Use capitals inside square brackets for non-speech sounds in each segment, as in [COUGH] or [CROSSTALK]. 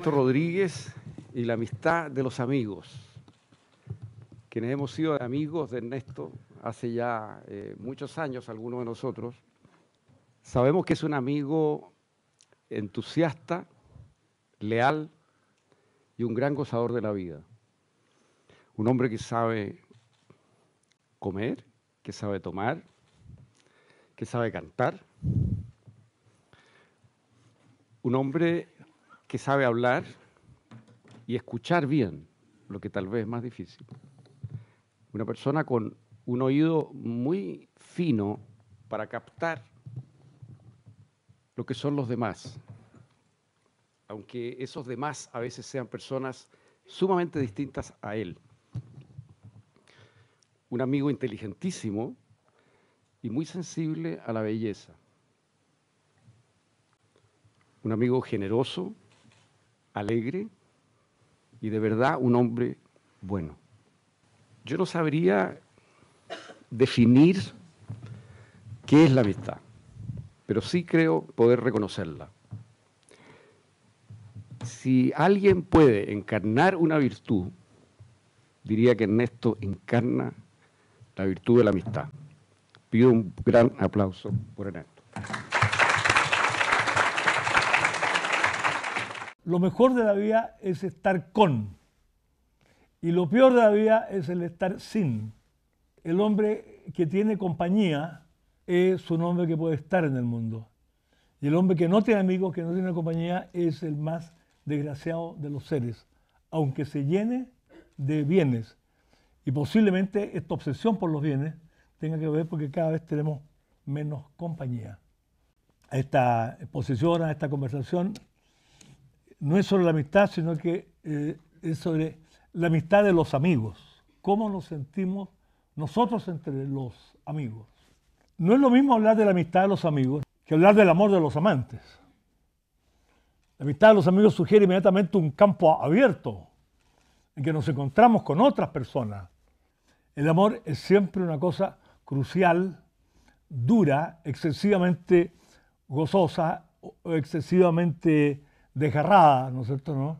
Ernesto Rodríguez y la amistad de los amigos, quienes hemos sido amigos de Ernesto hace ya eh, muchos años, algunos de nosotros. Sabemos que es un amigo entusiasta, leal y un gran gozador de la vida. Un hombre que sabe comer, que sabe tomar, que sabe cantar. Un hombre que sabe hablar y escuchar bien, lo que tal vez es más difícil. Una persona con un oído muy fino para captar lo que son los demás, aunque esos demás a veces sean personas sumamente distintas a él. Un amigo inteligentísimo y muy sensible a la belleza. Un amigo generoso alegre y de verdad un hombre bueno. Yo no sabría definir qué es la amistad, pero sí creo poder reconocerla. Si alguien puede encarnar una virtud, diría que Ernesto encarna la virtud de la amistad. Pido un gran aplauso por Ernesto. lo mejor de la vida es estar con y lo peor de la vida es el estar sin. El hombre que tiene compañía es un hombre que puede estar en el mundo. Y el hombre que no tiene amigos, que no tiene compañía, es el más desgraciado de los seres, aunque se llene de bienes. Y posiblemente esta obsesión por los bienes tenga que ver porque cada vez tenemos menos compañía. A esta exposición, a esta conversación, no es sobre la amistad, sino que eh, es sobre la amistad de los amigos. ¿Cómo nos sentimos nosotros entre los amigos? No es lo mismo hablar de la amistad de los amigos que hablar del amor de los amantes. La amistad de los amigos sugiere inmediatamente un campo abierto en que nos encontramos con otras personas. El amor es siempre una cosa crucial, dura, excesivamente gozosa, o excesivamente desgarrada, ¿no es cierto? No?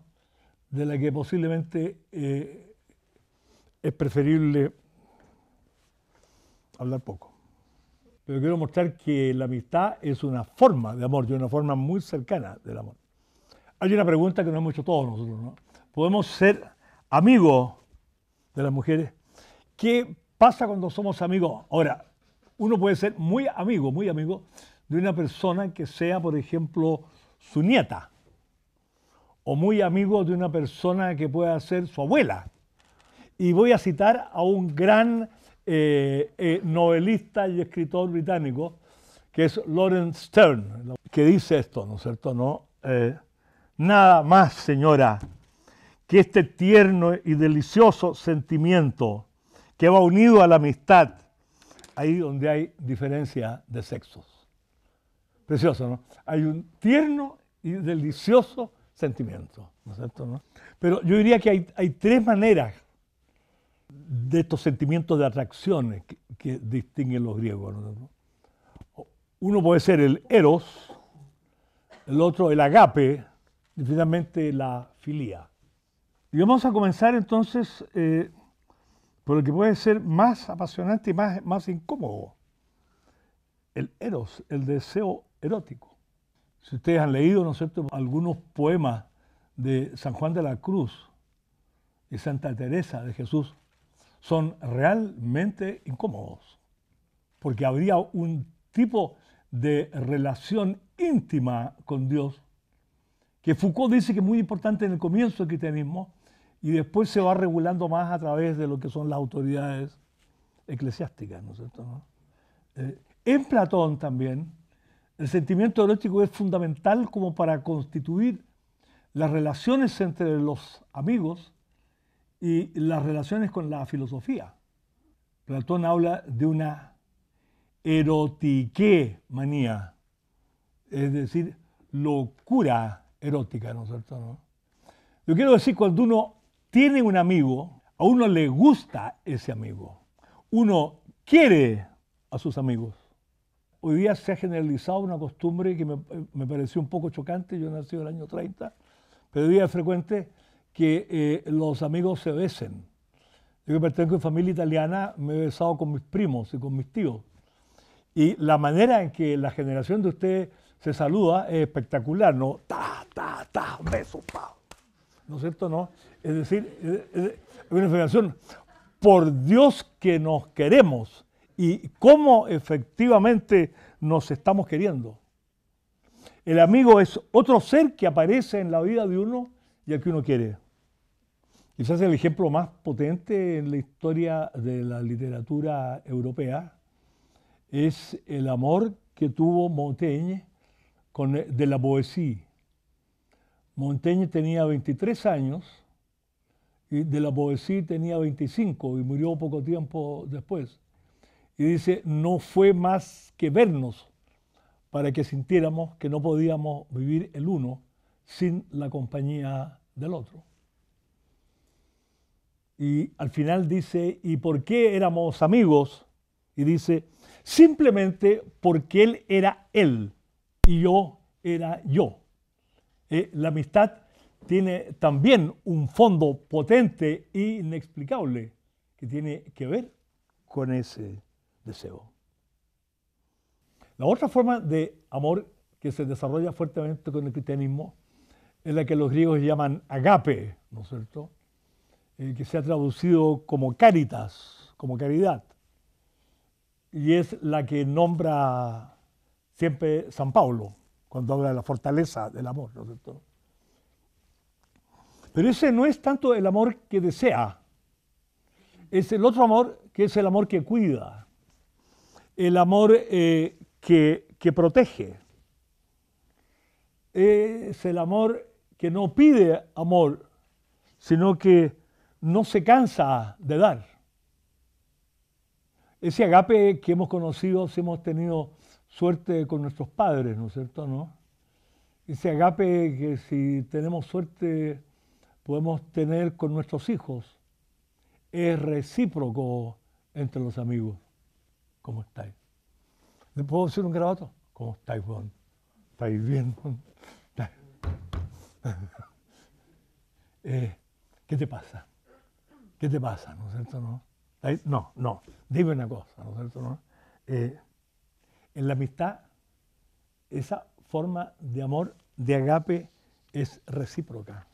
De la que posiblemente eh, es preferible hablar poco. Pero quiero mostrar que la amistad es una forma de amor, una forma muy cercana del amor. Hay una pregunta que nos hemos hecho todos nosotros, ¿no? ¿Podemos ser amigos de las mujeres? ¿Qué pasa cuando somos amigos? Ahora, uno puede ser muy amigo, muy amigo de una persona que sea, por ejemplo, su nieta o muy amigo de una persona que pueda ser su abuela. Y voy a citar a un gran eh, eh, novelista y escritor británico, que es Lawrence Stern, que dice esto, ¿no es cierto? No, eh, nada más, señora, que este tierno y delicioso sentimiento que va unido a la amistad, ahí donde hay diferencia de sexos. Precioso, ¿no? Hay un tierno y delicioso sentimientos. ¿no es cierto, Pero yo diría que hay, tres maneras de estos sentimientos de atracciones que, distinguen los griegos. Uno puede ser el eros, el otro el agape y finalmente la filía. Y vamos a comenzar entonces eh, por el que puede ser más apasionante y más, más incómodo, el eros, el deseo erótico. Si ustedes han leído, ¿no cierto?, algunos poemas de San Juan de la Cruz y Santa Teresa de Jesús, son realmente incómodos, porque habría un tipo de relación íntima con Dios que Foucault dice que es muy importante en el comienzo del cristianismo y después se va regulando más a través de lo que son las autoridades eclesiásticas, ¿no es eh, en Platón también el sentimiento erótico es fundamental como para constituir las relaciones entre los amigos y las relaciones con la filosofía. Platón habla de una erotique manía, es decir, locura erótica, ¿no es cierto? ¿No? Yo quiero decir, cuando uno tiene un amigo, a uno le gusta ese amigo, uno quiere a sus amigos hoy día se ha generalizado una costumbre que me, pareció un poco chocante, yo nací en el año 30, pero hoy día es frecuente que eh, los amigos se besen. Yo que pertenezco a familia italiana, me he besado con mis primos y con mis tíos. Y la manera en que la generación de ustedes se saluda es espectacular, ¿no? Ta, ta, ta, beso, pa. ¿No es cierto? No. Es decir, es una generación, por Dios que nos queremos y cómo efectivamente nos estamos queriendo. El amigo es otro ser que aparece en la vida de uno y al que uno quiere. Quizás el ejemplo más potente en la historia de la literatura europea es el amor que tuvo Montaigne con, de la poesía. Montaigne tenía 23 años y de la poesía tenía 25 y murió poco tiempo después y dice, no fue más que vernos para que sintiéramos que no podíamos vivir el uno sin la compañía del otro. Y al final dice, ¿y por qué éramos amigos? Y dice, simplemente porque él era él y yo era yo. Eh, la amistad tiene también un fondo potente e inexplicable que tiene que ver con ese deseo. La otra forma de amor que se desarrolla fuertemente con el cristianismo es la que los griegos llaman agape, ¿no es cierto? Eh, que se ha traducido como caritas, como caridad. Y es la que nombra siempre San Pablo cuando habla de la fortaleza del amor, ¿no es cierto? Pero ese no es tanto el amor que desea, es el otro amor que es el amor que cuida el amor eh, que, que, protege. Es el amor que no pide amor, sino que no se cansa de dar. Ese agape que hemos conocido, si hemos tenido suerte con nuestros padres, ¿no es cierto? ¿No? Ese agape que si tenemos suerte podemos tener con nuestros hijos, es recíproco entre los amigos. ¿Cómo estáis? ¿Le puedo hacer un grabato? ¿Cómo estáis, Juan? ¿Estáis bien, [LAUGHS] eh, ¿Qué te pasa? ¿Qué te pasa? ¿No es cierto? No, no, no. Dime una cosa, ¿no es cierto? Eh, en la amistad, esa forma de amor, de agape, es recíproca.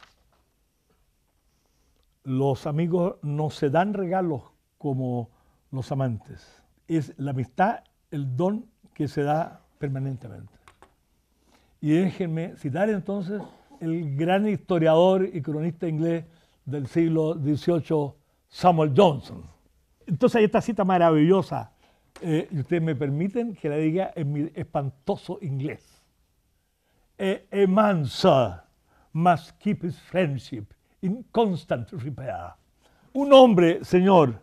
Los amigos no se dan regalos como los amantes es la amistad el don que se da permanentemente. Y déjenme citar entonces el gran historiador y cronista inglés del siglo XVIII, Samuel Johnson. Entonces hay esta cita maravillosa, eh, y ustedes me permiten que la diga en mi espantoso inglés. Eh, a man, sir, must keep his friendship in constant repair. Un hombre, señor,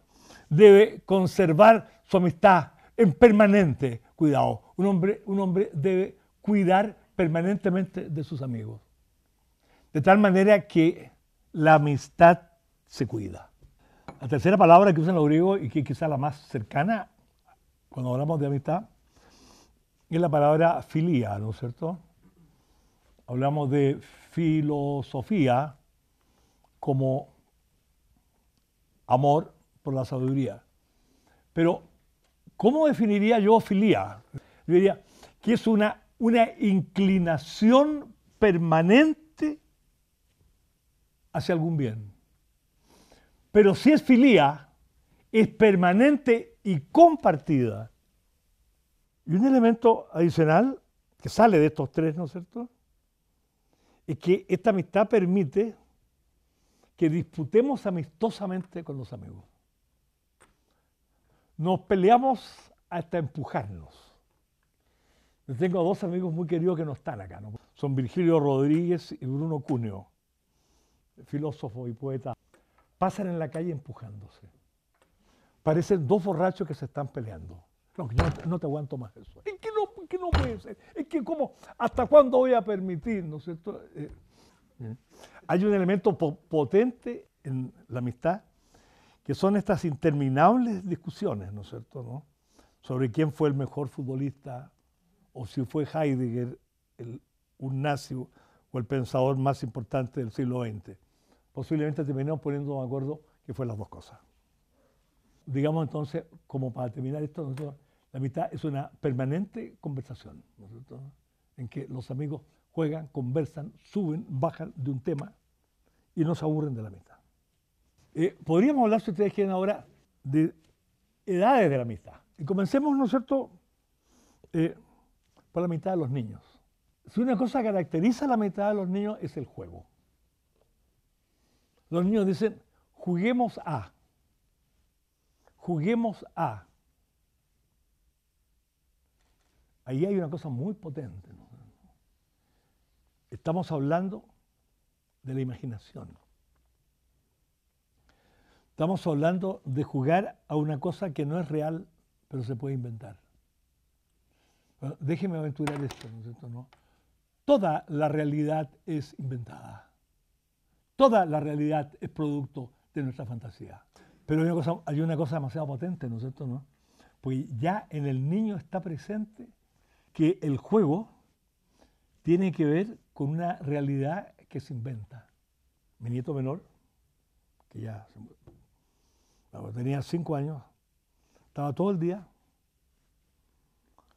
debe conservar su amistad en permanente cuidado. Un hombre, un hombre debe cuidar permanentemente de sus amigos. De tal manera que la amistad se cuida. La tercera palabra que usan los griegos y que quizá la más cercana cuando hablamos de amistad es la palabra filia, ¿no es cierto? Hablamos de filosofía como amor por la sabiduría. Pero ¿Cómo definiría yo filía? Yo diría que es una, una inclinación permanente hacia algún bien. Pero si es filía, es permanente y compartida. Y un elemento adicional que sale de estos tres, ¿no es cierto? Es que esta amistad permite que disputemos amistosamente con los amigos. Nos peleamos hasta empujarnos. tengo dos amigos muy queridos que no están acá. Son Virgilio Rodríguez y Bruno Cuneo, filósofo y poeta. Pasan en la calle empujándose. Parecen dos borrachos que se están peleando. No, no te aguanto más eso. Es que no, que no puede ser. Es que como, ¿hasta cuándo voy a permitir? ¿No eh, mm. hay un elemento potente en la amistad que son estas interminables discusiones, ¿no es cierto?, ¿no? sobre quién fue el mejor futbolista o si fue Heidegger el, un nazi o el pensador más importante del siglo XX. Posiblemente terminamos poniendo de acuerdo que fue las dos cosas. Digamos entonces, como para terminar esto, la mitad es una permanente conversación, ¿no es cierto? en que los amigos juegan, conversan, suben, bajan de un tema y no se aburren de la mitad. Eh, podríamos hablar, si ustedes quieren ahora, de edades de la mitad Y comencemos, ¿no es cierto?, eh, por la mitad de los niños. Si una cosa caracteriza a la mitad de los niños es el juego. Los niños dicen, juguemos a, juguemos a. Ahí hay una cosa muy potente. Estamos hablando de la imaginación. Estamos hablando de jugar a una cosa que no es real, pero se puede inventar. déjeme aventurar esto, ¿no es cierto? No. Toda la realidad es inventada. Toda la realidad es producto de nuestra fantasía. Pero hay una cosa, demasiado potente, ¿no es cierto? No? Pues ya en el niño está presente que el juego tiene que ver con una realidad que se inventa. Mi nieto menor, que ya se tenía cinco años, estaba todo el día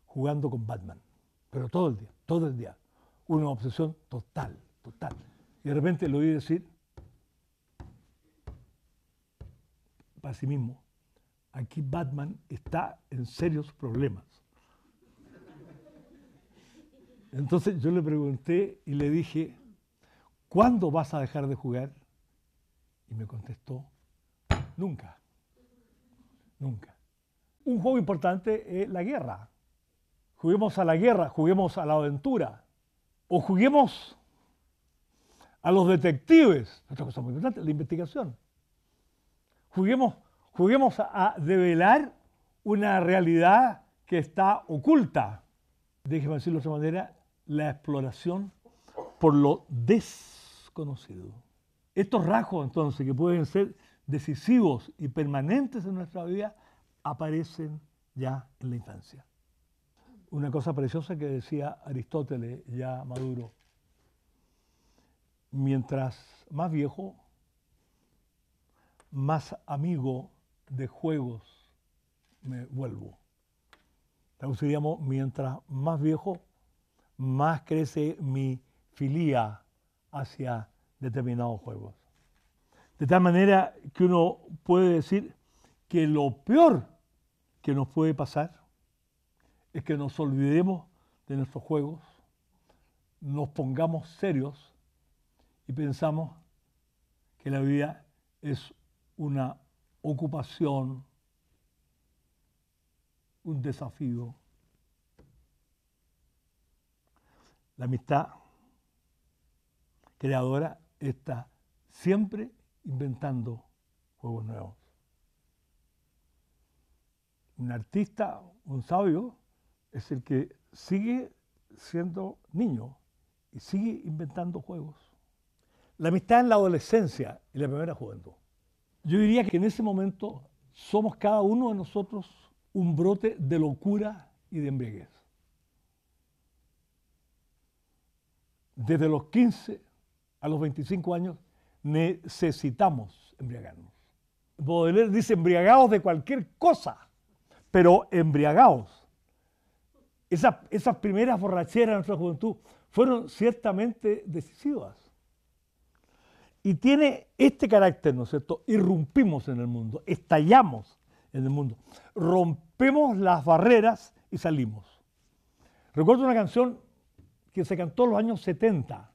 jugando con Batman, pero todo el día, todo el día. Una obsesión total, total. Y de repente le oí decir para sí mismo, aquí Batman está en serios problemas. Entonces yo le pregunté y le dije, ¿cuándo vas a dejar de jugar? Y me contestó, nunca nunca. Un juego importante es la guerra. Juguemos a la guerra, juguemos a la aventura, o juguemos a los detectives, otra cosa muy importante, la investigación. Juguemos, juguemos a develar una realidad que está oculta. Déjeme decirlo de otra manera, la exploración por lo desconocido. Estos rasgos, entonces, que pueden ser decisivos y permanentes en nuestra vida aparecen ya en la infancia. Una cosa preciosa que decía Aristóteles ya maduro, mientras más viejo, más amigo de juegos me vuelvo. Traduciríamos, mientras más viejo, más crece mi filía hacia determinados juegos. De tal manera que uno puede decir que lo peor que nos puede pasar es que nos olvidemos de nuestros juegos, nos pongamos serios y pensamos que la vida es una ocupación, un desafío. La amistad creadora está siempre inventando juegos nuevos. Un artista, un sabio, es el que sigue siendo niño y sigue inventando juegos. La amistad en la adolescencia y la primera juventud. Yo diría que en ese momento somos cada uno de nosotros un brote de locura y de embriaguez. Desde los 15 a los 25 años necesitamos embriagarnos. Baudelaire dice embriagados de cualquier cosa, pero embriagados. Esa, esas primeras borracheras de nuestra juventud fueron ciertamente decisivas. Y tiene este carácter, ¿no es cierto? Irrumpimos en el mundo, estallamos en el mundo, rompemos las barreras y salimos. Recuerdo una canción que se cantó en los años 70,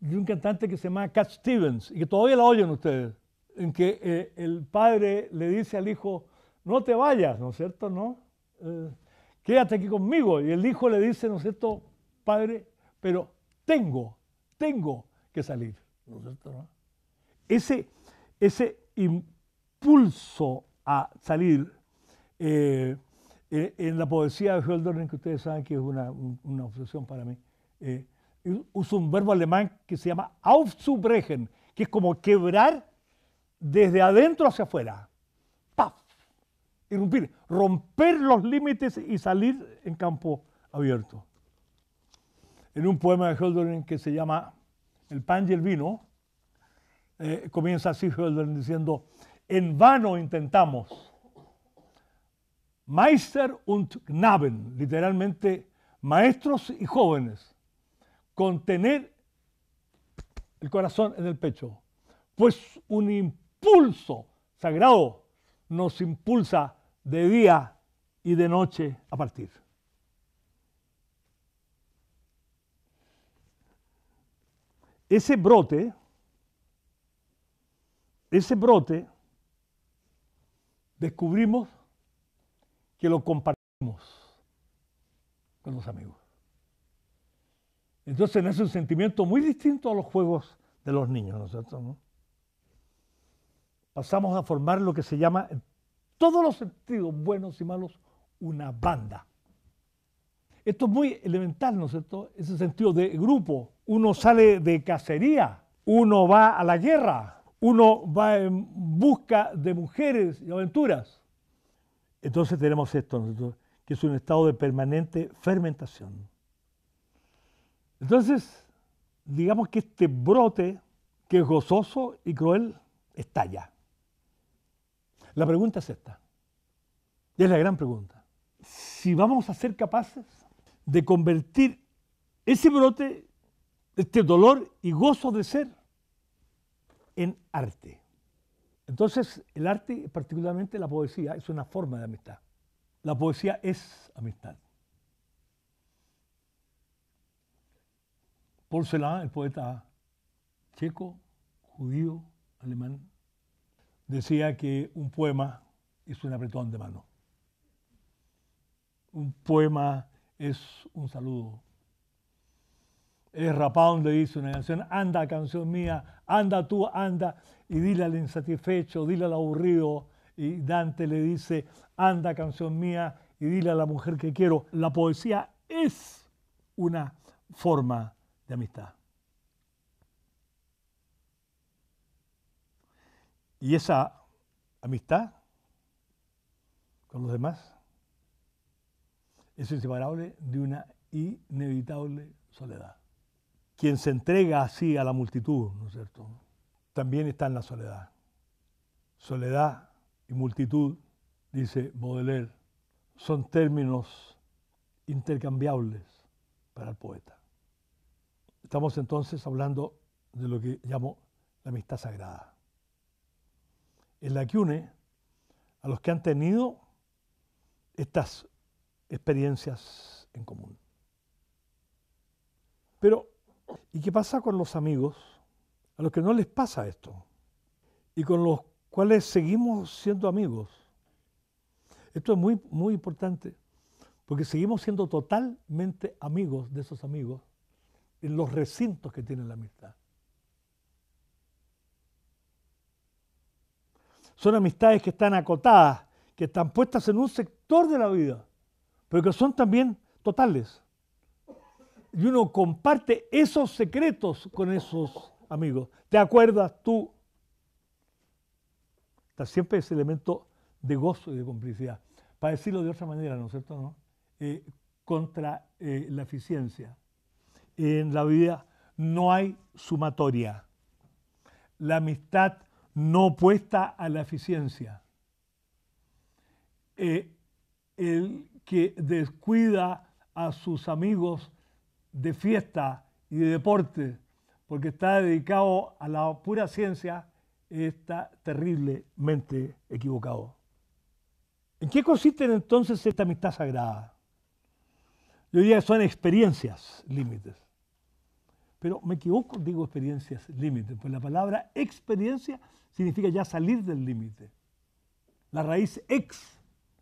de un cantante que se llama Cat Stevens, y que todavía la oyen ustedes, en que eh, el padre le dice al hijo, no te vayas, ¿no es cierto? No, eh, quédate aquí conmigo. Y el hijo le dice, ¿no es cierto? Padre, pero tengo, tengo que salir, ¿no es cierto? No? Ese, ese impulso a salir eh, en la poesía de Hölderlin, que ustedes saben que es una, una obsesión para mí, usa un verbo alemán que se llama aufzubrechen, que es como quebrar desde adentro hacia afuera. ¡Paf! Irrumpir, romper los límites y salir en campo abierto. En un poema de Hölderlin que se llama El pan y el vino, eh, comienza así Hölderlin diciendo, en vano intentamos, Meister und Knaben, literalmente maestros y jóvenes, contener el corazón en el pecho, pues un impulso sagrado nos impulsa de día y de noche a partir. Ese brote, ese brote, descubrimos que lo compartimos con los amigos. Entonces es un sentimiento muy distinto a los juegos de los niños, ¿no es cierto? Pasamos a formar lo que se llama, en todos los sentidos, buenos y malos, una banda. Esto es muy elemental, ¿no es cierto? Ese sentido de grupo. Uno sale de cacería, uno va a la guerra, uno va en busca de mujeres y aventuras. Entonces tenemos esto, que es un estado de permanente fermentación. Entonces, digamos que este brote, que es gozoso y cruel, está allá. La pregunta es esta, y es la gran pregunta. Si vamos a ser capaces de convertir ese brote, este dolor y gozo de ser, en arte. Entonces, el arte, particularmente la poesía, es una forma de amistad. La poesía es amistad. Porcelán, el poeta checo, judío, alemán, decía que un poema es un apretón de mano. Un poema es un saludo. El Rapón le dice una canción, anda canción mía, anda tú, anda, y dile al insatisfecho, dile al aburrido, y Dante le dice, anda canción mía, y dile a la mujer que quiero. La poesía es una forma de amistad. Y esa amistad con los demás es inseparable de una inevitable soledad. Quien se entrega así a la multitud, ¿no es cierto? También está en la soledad. Soledad y multitud, dice Baudelaire, son términos intercambiables para el poeta. Estamos entonces hablando de lo que llamo la amistad sagrada, en la que une a los que han tenido estas experiencias en común. Pero, ¿y qué pasa con los amigos a los que no les pasa esto? Y con los cuales seguimos siendo amigos. Esto es muy, muy importante, porque seguimos siendo totalmente amigos de esos amigos, en los recintos que tiene la amistad. Son amistades que están acotadas, que están puestas en un sector de la vida, pero que son también totales. Y uno comparte esos secretos con esos amigos. ¿Te acuerdas tú? Está siempre ese elemento de gozo y de complicidad. Para decirlo de otra manera, ¿no es cierto? No? Eh, contra eh, la eficiencia en la vida no hay sumatoria. La amistad no opuesta a la eficiencia. Eh, el que descuida a sus amigos de fiesta y de deporte, porque está dedicado a la pura ciencia, está terriblemente equivocado. ¿En qué consiste entonces esta amistad sagrada? Yo diría que son experiencias límites. Pero me equivoco, digo experiencias límite, pues la palabra experiencia significa ya salir del límite. La raíz ex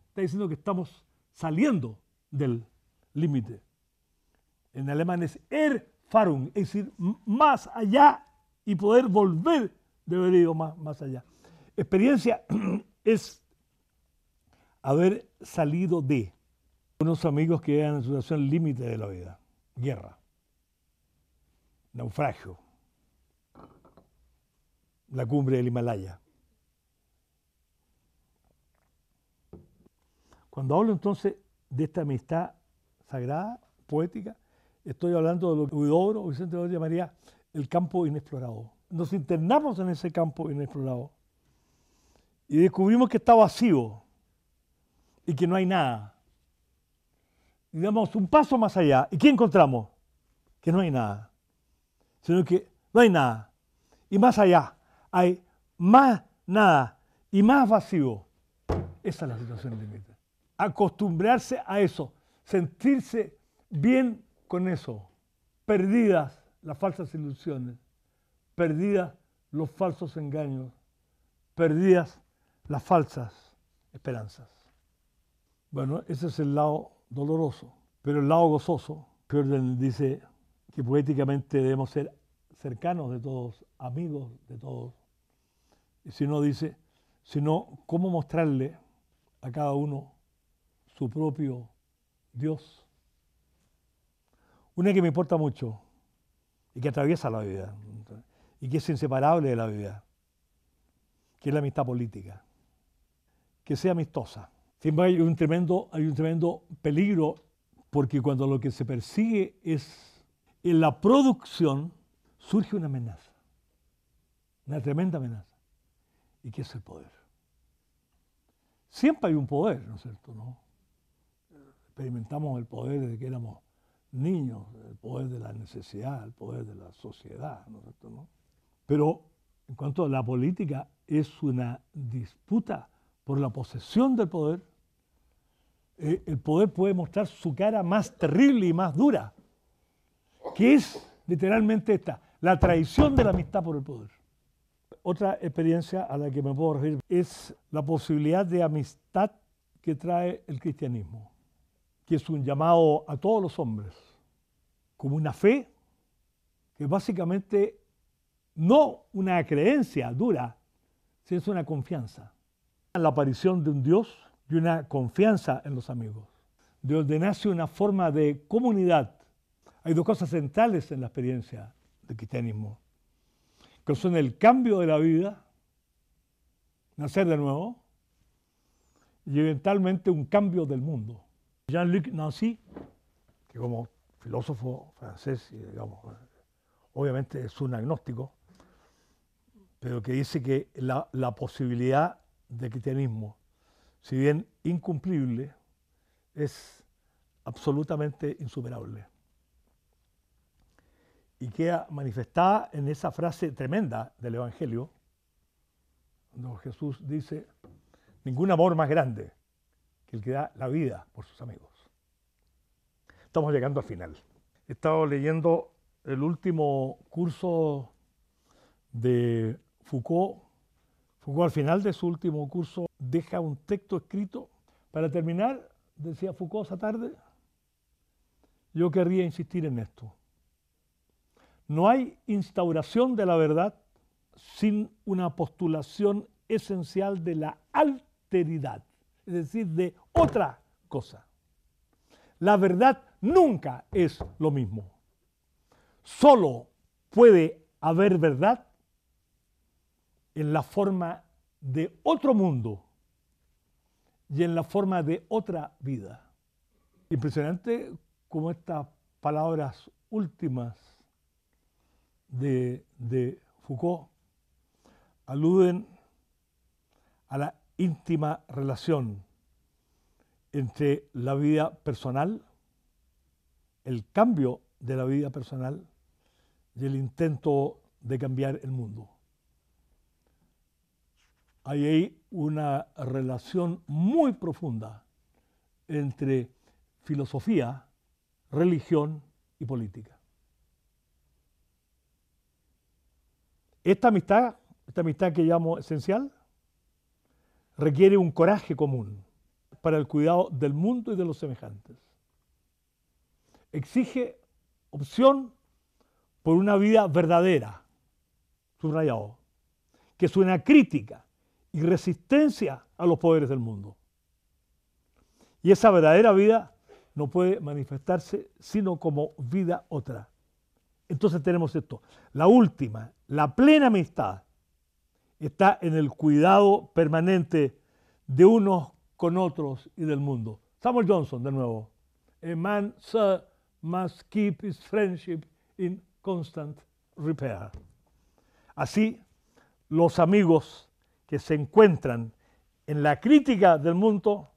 está diciendo que estamos saliendo del límite. En alemán es erfahrung, es decir, más allá y poder volver de haber ido más, más allá. Experiencia [CLEARS THROAT] es haber salido de unos amigos que eran en situación límite de la vida, guerra naufragio, la cumbre del Himalaya. Cuando hablo entonces de esta amistad sagrada, poética, estoy hablando de lo que Huidobro Vicente llamaría el campo inexplorado. Nos internamos en ese campo inexplorado y descubrimos que está vacío y que no hay nada. Y damos un paso más allá. ¿Y qué encontramos? Que no hay nada sino que no hay nada. Y más allá, hay más nada y más vacío. Esa es la situación vida, Acostumbrarse a eso, sentirse bien con eso. Perdidas las falsas ilusiones, perdidas los falsos engaños, perdidas las falsas esperanzas. Bueno, ese es el lado doloroso, pero el lado gozoso, Peor dice, que poéticamente debemos ser cercanos de todos, amigos de todos. Y si no dice, sino cómo mostrarle a cada uno su propio Dios. Una que me importa mucho y que atraviesa la vida y que es inseparable de la vida, que es la amistad política. Que sea amistosa. Sin un tremendo, hay un tremendo peligro porque cuando lo que se persigue es en la producción surge una amenaza, una tremenda amenaza, y que es el poder. Siempre hay un poder, ¿no es cierto? ¿No? Experimentamos el poder desde que éramos niños, el poder de la necesidad, el poder de la sociedad, ¿no es cierto? ¿No? Pero en cuanto a la política, es una disputa por la posesión del poder. Eh, el poder puede mostrar su cara más terrible y más dura que es literalmente esta, la traición de la amistad por el poder. Otra experiencia a la que me puedo referir es la posibilidad de amistad que trae el cristianismo, que es un llamado a todos los hombres, como una fe, que básicamente no una creencia dura, sino es una confianza. La aparición de un Dios y una confianza en los amigos, de donde nace una forma de comunidad hay dos cosas centrales en la experiencia del cristianismo, que son el cambio de la vida, nacer de nuevo, y eventualmente un cambio del mundo. Jean-Luc Nancy, que como filósofo francés, digamos, obviamente es un agnóstico, pero que dice que la, posibilidad del cristianismo, si bien incumplible, es absolutamente insuperable y queda manifestada en esa frase tremenda del Evangelio, donde Jesús dice, ningún amor más grande que el que da la vida por sus amigos. Estamos llegando al final. He estado leyendo el último curso de Foucault. Foucault al final de su último curso deja un texto escrito. Para terminar, decía Foucault esa tarde, yo querría insistir en esto. No hay instauración de la verdad sin una postulación esencial de la alteridad, es decir, de otra cosa. La verdad nunca es lo mismo. Solo puede haber verdad en la forma de otro mundo y en la forma de otra vida. Impresionante como estas palabras últimas de, Foucault aluden a la íntima relación entre la vida personal, el cambio de la vida personal y el intento de cambiar el mundo. Hay ahí una relación muy profunda entre filosofía, religión y política. Esta amistad, esta amistad que llamo esencial, requiere un coraje común para el cuidado del mundo y de los semejantes. Exige opción por una vida verdadera, subrayado, que suena crítica y resistencia a los poderes del mundo. Y esa verdadera vida no puede manifestarse sino como vida otra, entonces tenemos esto. La última, la plena amistad, está en el cuidado permanente de unos con otros y del mundo. Samuel Johnson, de nuevo. A man, sir, must keep his friendship in constant repair. Así, los amigos que se encuentran en la crítica del mundo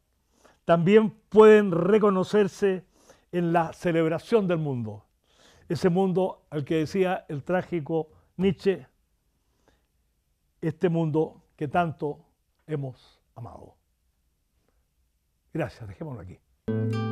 también pueden reconocerse en la celebración del mundo. Ese mundo al que decía el trágico Nietzsche, este mundo que tanto hemos amado. Gracias, dejémoslo aquí.